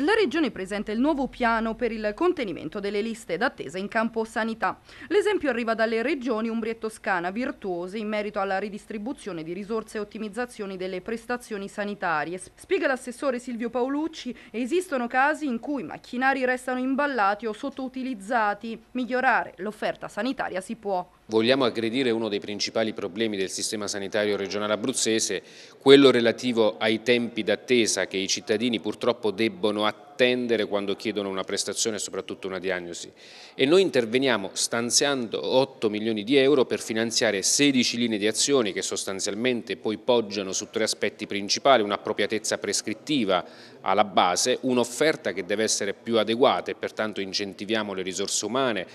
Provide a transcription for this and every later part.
La Regione presenta il nuovo piano per il contenimento delle liste d'attesa in campo sanità. L'esempio arriva dalle regioni Umbria e Toscana, virtuose in merito alla ridistribuzione di risorse e ottimizzazioni delle prestazioni sanitarie. Spiega l'assessore Silvio Paolucci, esistono casi in cui i macchinari restano imballati o sottoutilizzati. Migliorare l'offerta sanitaria si può vogliamo aggredire uno dei principali problemi del sistema sanitario regionale abruzzese, quello relativo ai tempi d'attesa che i cittadini purtroppo debbono attendere attendere quando chiedono una prestazione e soprattutto una diagnosi. E noi interveniamo stanziando 8 milioni di euro per finanziare 16 linee di azioni che sostanzialmente poi poggiano su tre aspetti principali, un'appropriatezza prescrittiva alla base, un'offerta che deve essere più adeguata e pertanto incentiviamo le risorse umane,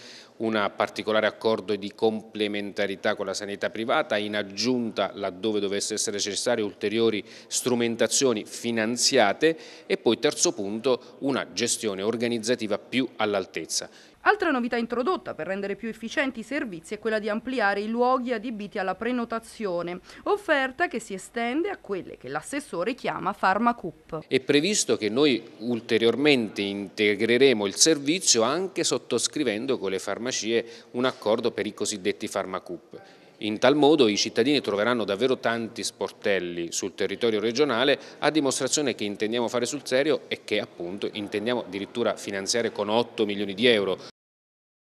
un particolare accordo di complementarità con la sanità privata, in aggiunta laddove dovesse essere necessario ulteriori strumentazioni finanziate e poi terzo punto una gestione organizzativa più all'altezza. Altra novità introdotta per rendere più efficienti i servizi è quella di ampliare i luoghi adibiti alla prenotazione, offerta che si estende a quelle che l'assessore chiama Farmacup. È previsto che noi ulteriormente integreremo il servizio anche sottoscrivendo con le farmacie un accordo per i cosiddetti Farmacup. In tal modo i cittadini troveranno davvero tanti sportelli sul territorio regionale a dimostrazione che intendiamo fare sul serio e che appunto intendiamo addirittura finanziare con 8 milioni di euro